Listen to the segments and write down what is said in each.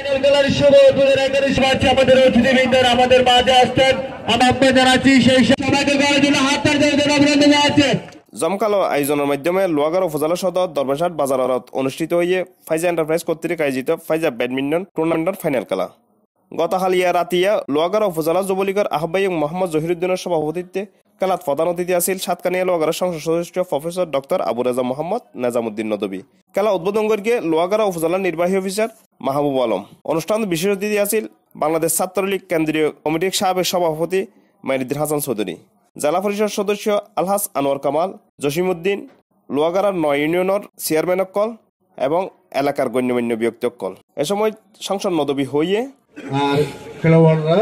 জমকালো আয়োজনের মাধ্যমে লোয়াগার উপজেলা সদর দরবারহাট বাজারত অনুষ্ঠিত হয়ে ফাইজা এন্টারপ্রাইজ কর্তৃক আয়োজিত ফাইজা ব্যাডমিন্টন টুর্নামেন্টের ফাইনাল খেলা গতকালিয়া রাতিয়া লোয়াগার উপজেলা যুবলীগের আহ্বায়ক মোহাম্মদ জহিরুদ্দিনের সভাপতিত্বে খেলাত প্রধান অতিথি আছিল সাতকানিয়া লোয়াগারের সংসদ সদস্য প্রফেসর ডক্টর আবু রাজা মোহাম্মদ নাজামুদ্দিন নদবী খেলা উদ্বোধন করিয়ে লোয়াগারা উপজেলার নির্বাহী অফিসার মাহবুব আলম অনুষ্ঠান বিশেষ অতিথি আছিল বাংলাদেশ ছাত্রলীগ কেন্দ্রীয় কমিটির সাবেক সভাপতি মাইনুদ্দিন হাসান চৌধুরী জেলা পরিষদ সদস্য আলহাস আনোয়ার কামাল জসিমুদ্দিন লোয়াগাড়ার নয় ইউনিয়নের চেয়ারম্যান অক্কল এবং এলাকার গণ্যমান্য ব্যক্তি অক্কল এ সময় সংসদ নদবী হইয়ে আর খেলোয়াড়রা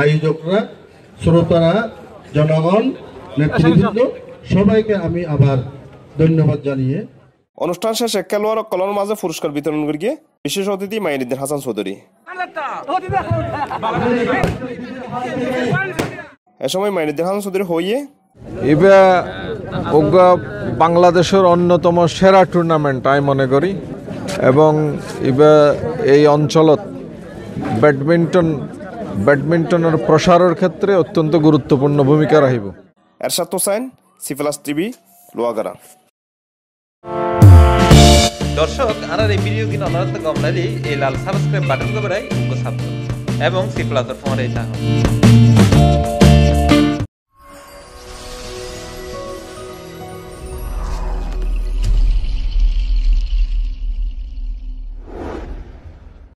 আয়োজকরা শ্রোতারা জনগণ নেতৃবৃন্দ সবাইকে আমি আবার ধন্যবাদ জানিয়ে অনুষ্ঠান শেষে খেলোয়াড় কলর মাঝে পুরস্কার বিতরণ করিয়ে বিশেষ অতিথি মাইনুদ্দিন হাসান চৌধুরী এ সময় মাইনুদ্দিন হাসান চৌধুরী হইয়ে এবা বাংলাদেশের অন্যতম সেরা টুর্নামেন্ট আমি মনে করি এবং ইবা এই অঞ্চলত ব্যাডমিন্টন ব্যাডমিন্টনের প্রসারের ক্ষেত্রে অত্যন্ত গুরুত্বপূর্ণ ভূমিকা রাখব এরশাদ হোসেন সিফলাস টিভি লোয়াগারা మనది వీడియో కి నలరత గమనాలి ఈ లాల్ సబ్స్క్రైబ్ బటన్ గబరై ఇంకో సబ్ এবং సిప్లాతో ఫోన్ రేచా